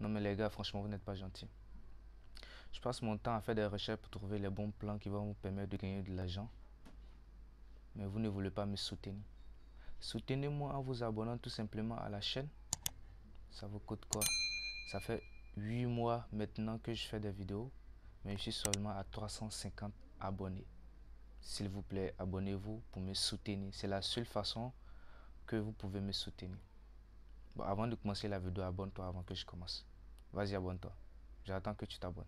Non mais les gars, franchement, vous n'êtes pas gentils. Je passe mon temps à faire des recherches pour trouver les bons plans qui vont vous permettre de gagner de l'argent. Mais vous ne voulez pas me soutenir. Soutenez-moi en vous abonnant tout simplement à la chaîne. Ça vous coûte quoi Ça fait 8 mois maintenant que je fais des vidéos, mais je suis seulement à 350 abonnés. S'il vous plaît, abonnez-vous pour me soutenir. C'est la seule façon que vous pouvez me soutenir avant de commencer la vidéo, abonne-toi avant que je commence. Vas-y, abonne-toi. J'attends que tu t'abonnes.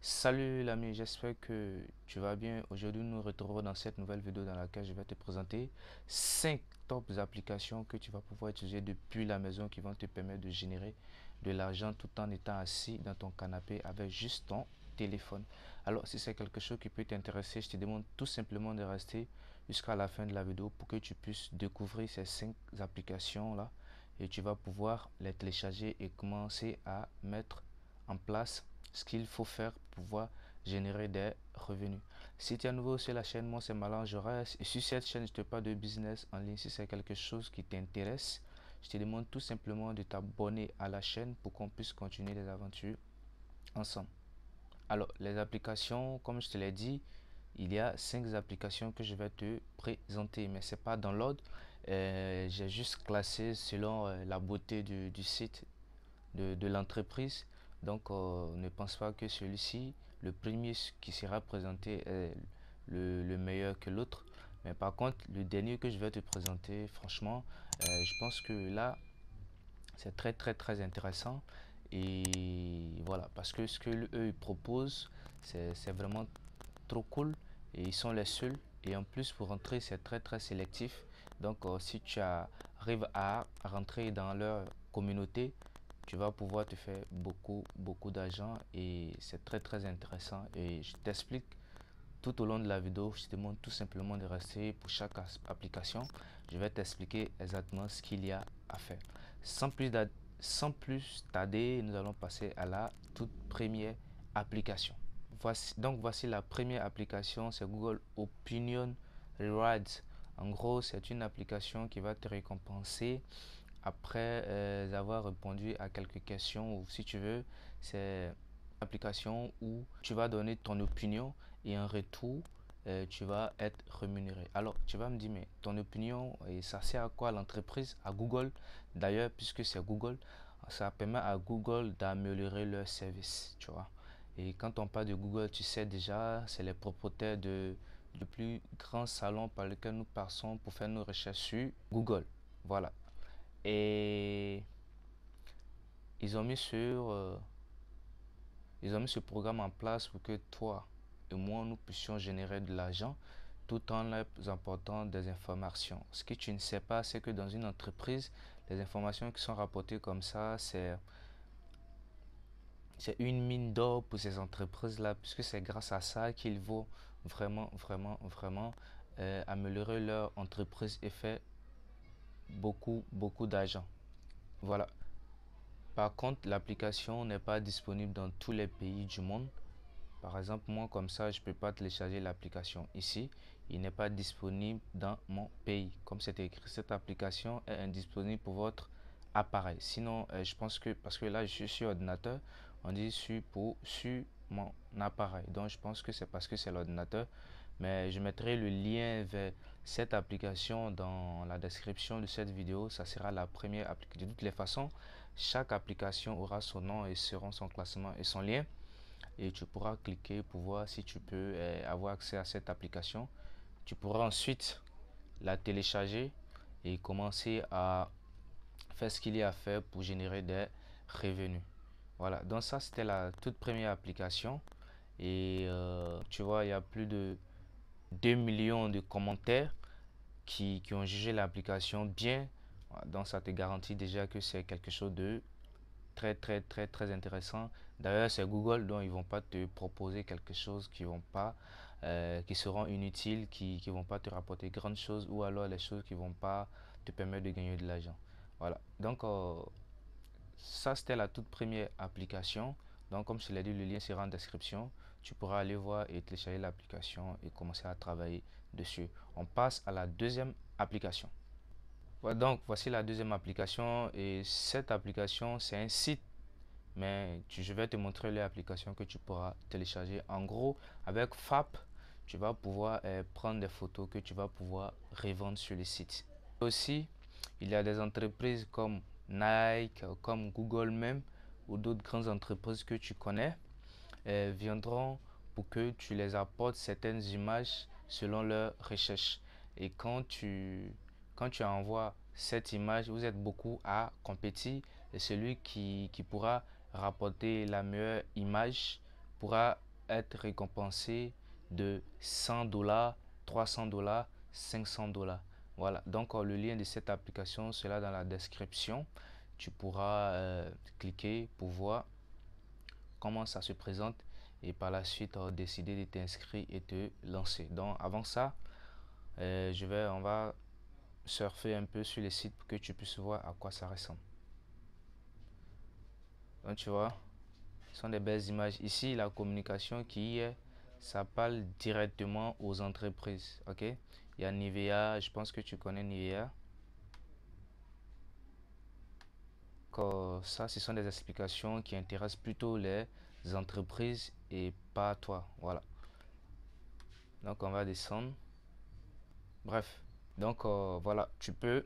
Salut l'ami, j'espère que tu vas bien. Aujourd'hui, nous nous retrouvons dans cette nouvelle vidéo dans laquelle je vais te présenter 5 top applications que tu vas pouvoir utiliser depuis la maison qui vont te permettre de générer de l'argent tout en étant assis dans ton canapé avec juste ton téléphone. Alors, si c'est quelque chose qui peut t'intéresser, je te demande tout simplement de rester jusqu'à la fin de la vidéo pour que tu puisses découvrir ces cinq applications là et tu vas pouvoir les télécharger et commencer à mettre en place ce qu'il faut faire pour pouvoir générer des revenus. Si tu es nouveau sur la chaîne, moi c'est Malin reste et sur cette chaîne je te parle de business en ligne. Si c'est quelque chose qui t'intéresse, je te demande tout simplement de t'abonner à la chaîne pour qu'on puisse continuer les aventures ensemble. Alors les applications, comme je te l'ai dit, il y a cinq applications que je vais te présenter, mais c'est pas dans l'ordre. Euh, j'ai juste classé selon euh, la beauté du, site de, l'entreprise. Donc euh, ne pense pas que celui-ci, le premier qui sera présenté est le, le meilleur que l'autre. Mais par contre, le dernier que je vais te présenter, franchement, je pense que là, c'est très très très intéressant. Et voilà, parce que ce que eux ils proposent, c'est vraiment trop cool et ils sont les seuls et en plus pour rentrer c'est très très sélectif donc euh, si tu arrives à rentrer dans leur communauté tu vas pouvoir te faire beaucoup beaucoup d'argent et c'est très très intéressant et je t'explique tout au long de la vidéo je te demande tout simplement de rester pour chaque application je vais t'expliquer exactement ce qu'il y a à faire sans plus sans plus tarder nous allons passer à la toute première application donc voici la première application, c'est Google Opinion Rewards. En gros, c'est une application qui va te récompenser après euh, avoir répondu à quelques questions ou si tu veux, c'est application où tu vas donner ton opinion et en retour, euh, tu vas être rémunéré. Alors, tu vas me dire, mais ton opinion, et ça sert à quoi l'entreprise À Google, d'ailleurs, puisque c'est Google, ça permet à Google d'améliorer leur service, tu vois. Et quand on parle de Google, tu sais déjà, c'est les propriétaires de, du plus grand salon par lequel nous passons pour faire nos recherches sur Google. Voilà. Et ils ont mis sur euh, ils ont mis ce programme en place pour que toi et moi nous puissions générer de l'argent tout en les apportant des informations. Ce que tu ne sais pas, c'est que dans une entreprise, les informations qui sont rapportées comme ça, c'est c'est une mine d'or pour ces entreprises-là, puisque c'est grâce à ça qu'ils vont vraiment, vraiment, vraiment euh, améliorer leur entreprise et faire beaucoup, beaucoup d'argent. Voilà. Par contre, l'application n'est pas disponible dans tous les pays du monde. Par exemple, moi, comme ça, je peux pas télécharger l'application ici. Il n'est pas disponible dans mon pays. Comme c'est écrit, cette application est indisponible pour votre appareil. Sinon, euh, je pense que, parce que là, je suis sur ordinateur, on dit sur, mon appareil. Donc, je pense que c'est parce que c'est l'ordinateur. Mais je mettrai le lien vers cette application dans la description de cette vidéo. Ça sera la première application. De toutes les façons, chaque application aura son nom et seront son classement et son lien. Et tu pourras cliquer pour voir si tu peux eh, avoir accès à cette application. Tu pourras ensuite la télécharger et commencer à faire ce qu'il y a à faire pour générer des revenus. Voilà, donc ça c'était la toute première application. Et euh, tu vois, il y a plus de 2 millions de commentaires qui, ont jugé l'application bien. Donc ça te garantit déjà que c'est quelque chose de très très très très intéressant. D'ailleurs, c'est Google, donc ils vont pas te proposer quelque chose qui vont pas, euh, qui seront inutiles, qui ne vont pas te rapporter grandes choses ou alors les choses qui vont pas te permettre de gagner de l'argent. Voilà. Donc euh, ça, c'était la toute première application. Donc, comme je l'ai dit, le lien sera en description. Tu pourras aller voir et télécharger l'application et commencer à travailler dessus. On passe à la deuxième application. Donc, voici la deuxième application. Et cette application, c'est un site. Mais je vais te montrer les applications que tu pourras télécharger. En gros, avec FAP, tu vas pouvoir euh, prendre des photos que tu vas pouvoir revendre sur le site. Aussi, il y a des entreprises comme Nike, euh, comme Google même, ou d'autres grandes entreprises que tu connais, euh, viendront pour que tu les apportes certaines images selon leurs recherches. Et quand tu, quand tu envoies cette image, vous êtes beaucoup à compétir et celui qui, qui pourra rapporter la meilleure image pourra être récompensé de 100 dollars, 300 dollars, 500 dollars. Voilà, donc euh, le lien de cette application là dans la description. Tu pourras euh, cliquer pour voir comment ça se présente et par la suite euh, décider de t'inscrire et te lancer. Donc avant ça, je vais, on va surfer un peu sur les sites pour que tu puisses voir à quoi ça ressemble. Donc tu vois, ce sont des belles images. Ici, la communication qui est, ça parle directement aux entreprises. Ok, il y a Nivea, je pense que tu connais Nivea. ça, ce sont des explications qui intéressent plutôt les entreprises et pas toi. Voilà. Donc on va descendre. Bref, donc euh, voilà, tu peux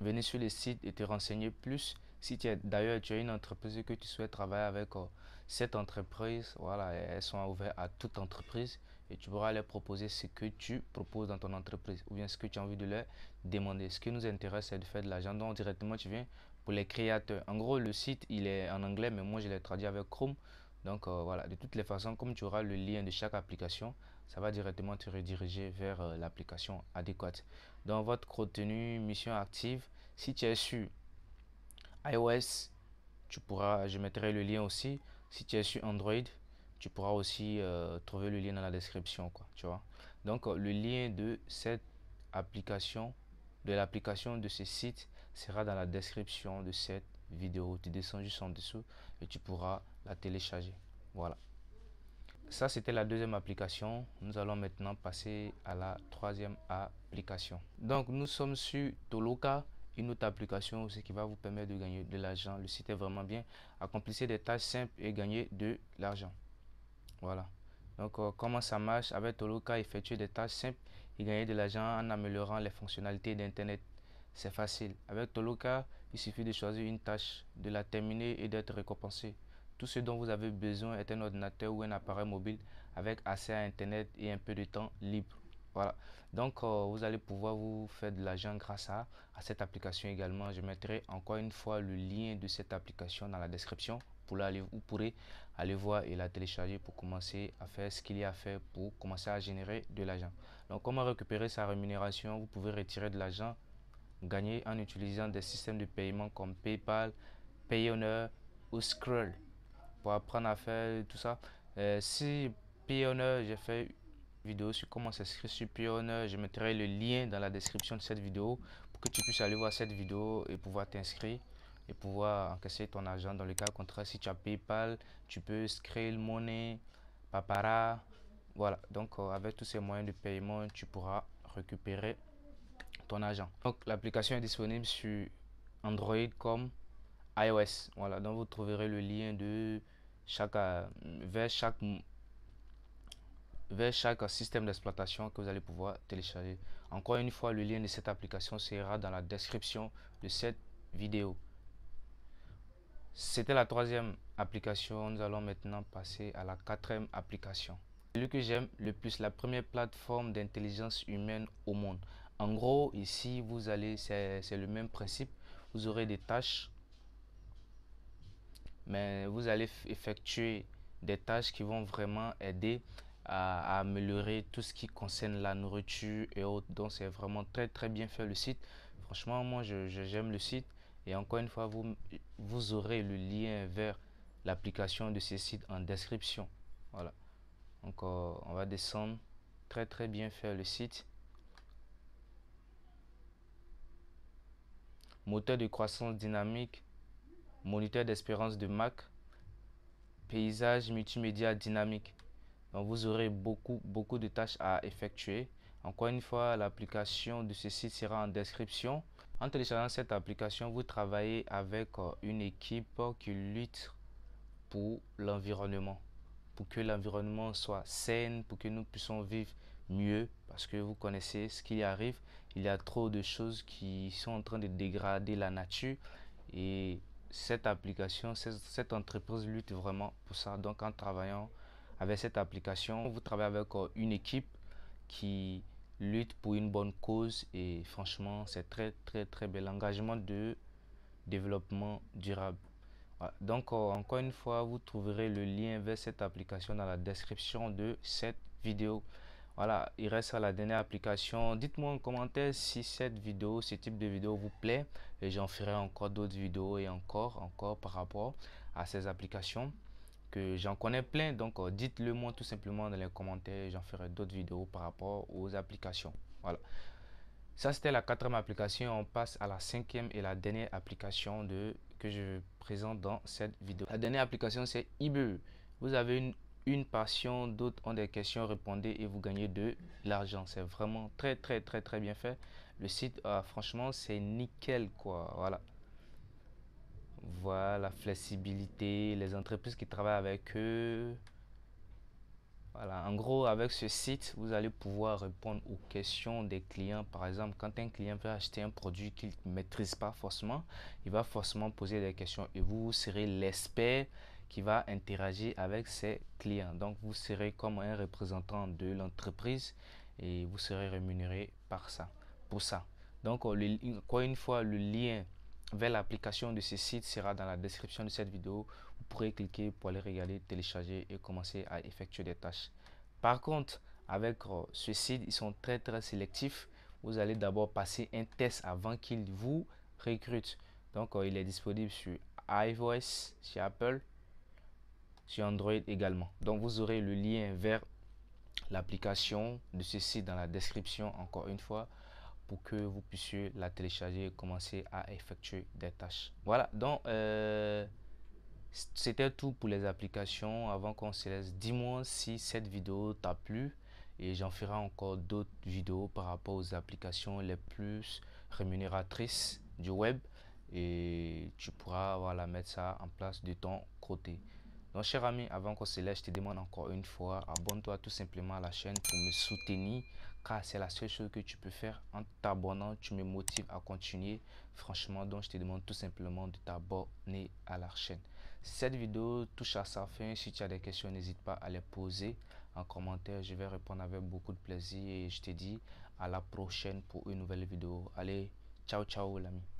venir sur le site et te renseigner plus. Si d'ailleurs tu as une entreprise et que tu souhaites travailler avec euh, cette entreprise, voilà, elles sont ouvertes à toute entreprise et tu pourras leur proposer ce que tu proposes dans ton entreprise ou bien ce que tu as envie de leur demander. Ce qui nous intéresse, c'est de faire de l'argent. Donc, directement, tu viens pour les créateurs. En gros, le site, il est en anglais, mais moi, je l'ai traduit avec Chrome. Donc, euh, voilà, de toutes les façons, comme tu auras le lien de chaque application, ça va directement te rediriger vers euh, l'application adéquate. Dans votre contenu, mission active, si tu es sur iOS, tu pourras, je mettrai le lien aussi. Si tu es sur Android, tu pourras aussi euh, trouver le lien dans la description, quoi, tu vois. Donc, euh, le lien de cette application, de l'application de ce site sera dans la description de cette vidéo. Tu descends juste en dessous et tu pourras la télécharger. Voilà. Ça, c'était la deuxième application. Nous allons maintenant passer à la troisième application. Donc, nous sommes sur Toloka, une autre application aussi qui va vous permettre de gagner de l'argent. Le site est vraiment bien. Accomplissez des tâches simples et gagnez de l'argent. Voilà. Donc, euh, comment ça marche Avec Toloka, effectuer des tâches simples et gagner de l'argent en améliorant les fonctionnalités d'Internet. C'est facile. Avec Toloka, il suffit de choisir une tâche, de la terminer et d'être récompensé. Tout ce dont vous avez besoin est un ordinateur ou un appareil mobile avec accès à Internet et un peu de temps libre. Voilà. Donc, euh, vous allez pouvoir vous faire de l'argent grâce à cette application également. Je mettrai encore une fois le lien de cette application dans la description vous pourrez aller voir et la télécharger pour commencer à faire ce qu'il y a à faire pour commencer à générer de l'argent. Donc, comment récupérer sa rémunération Vous pouvez retirer de l'argent, gagner en utilisant des systèmes de paiement comme PayPal, Payoneer ou Scroll pour apprendre à faire tout ça. Euh, si Payoneer, j'ai fait une vidéo sur comment s'inscrire sur Payoneer. Je mettrai le lien dans la description de cette vidéo pour que tu puisses aller voir cette vidéo et pouvoir t'inscrire et pouvoir encaisser ton argent. Dans le cas contraire, si tu as PayPal, tu peux Skrill Money, Papara. Voilà, donc euh, avec tous ces moyens de paiement, tu pourras récupérer ton argent. Donc l'application est disponible sur Android comme iOS. Voilà, donc vous trouverez le lien de chaque euh, vers chaque vers chaque système d'exploitation que vous allez pouvoir télécharger. Encore une fois, le lien de cette application sera dans la description de cette vidéo. C'était la troisième application. Nous allons maintenant passer à la quatrième application. Celui que j'aime le plus, la première plateforme d'intelligence humaine au monde. En gros, ici, vous allez, c'est le même principe. Vous aurez des tâches, mais vous allez effectuer des tâches qui vont vraiment aider à, améliorer tout ce qui concerne la nourriture et autres. Donc, c'est vraiment très, très bien fait le site. Franchement, moi, j'aime je, j'aime le site. Et encore une fois, vous, vous aurez le lien vers l'application de ces sites en description. Voilà. encore euh, on va descendre. Très, très bien faire le site. Moteur de croissance dynamique. Moniteur d'espérance de Mac. Paysage multimédia dynamique. Donc, vous aurez beaucoup, beaucoup de tâches à effectuer. Encore une fois, l'application de ce site sera en description. En téléchargeant cette application, vous travaillez avec euh, une équipe qui lutte pour l'environnement, pour que l'environnement soit sain, pour que nous puissions vivre mieux, parce que vous connaissez ce qui arrive. Il y a trop de choses qui sont en train de dégrader la nature et cette application, cette entreprise lutte vraiment pour ça. Donc en travaillant avec cette application, vous travaillez avec euh, une équipe qui lutte pour une bonne cause et franchement, c'est très, très, très bel engagement de développement durable. Ah, donc, euh, encore une fois, vous trouverez le lien vers cette application dans la description de cette vidéo. Voilà, il reste à la dernière application. Dites-moi en commentaire si cette vidéo, ce type de vidéo vous plaît. Et j'en ferai encore d'autres vidéos et encore, encore par rapport à ces applications j'en connais plein. Donc, euh, dites-le moi tout simplement dans les commentaires. J'en ferai d'autres vidéos par rapport aux applications. Voilà. Ça, c'était la quatrième application. On passe à la cinquième et la dernière application de, que je présente dans cette vidéo. La dernière application, c'est ibu Vous avez une, une passion, d'autres ont des questions, répondez et vous gagnez de l'argent. C'est vraiment très, très, très, très bien fait. Le site, euh, franchement, c'est nickel, quoi. Voilà. Voilà, la flexibilité, les entreprises qui travaillent avec eux. Voilà, en gros, avec ce site, vous allez pouvoir répondre aux questions des clients. Par exemple, quand un client veut acheter un produit qu'il ne maîtrise pas forcément, il va forcément poser des questions et vous, serez l'expert qui va interagir avec ses clients. Donc, vous serez comme un représentant de l'entreprise et vous serez rémunéré par ça, pour ça. Donc, quoi une fois, le lien vers l'application de ce site sera dans la description de cette vidéo. Vous pourrez cliquer pour aller regarder, télécharger et commencer à effectuer des tâches. Par contre, avec euh, ce site, ils sont très très sélectifs. Vous allez d'abord passer un test avant qu'ils vous recrutent. Donc, euh, il est disponible sur iOS, sur Apple, sur Android également. Donc, vous aurez le lien vers l'application de ce site dans la description encore une fois pour que vous puissiez la télécharger et commencer à effectuer des tâches. Voilà, donc euh, c'était tout pour les applications. Avant qu'on se laisse, dis-moi si cette vidéo t'a plu et j'en ferai encore d'autres vidéos par rapport aux applications les plus rémunératrices du web et tu pourras mettre ça en place de ton côté. Donc, cher ami, avant qu'on se laisse, je te demande encore une fois, abonne-toi tout simplement à la chaîne pour me soutenir car c'est la seule chose que tu peux faire en t'abonnant. Tu me motives à continuer. Franchement, donc je te demande tout simplement de t'abonner à la chaîne. Cette vidéo touche à sa fin. Si tu as des questions, n'hésite pas à les poser en commentaire. Je vais répondre avec beaucoup de plaisir et je te dis à la prochaine pour une nouvelle vidéo. Allez, ciao ciao l'ami.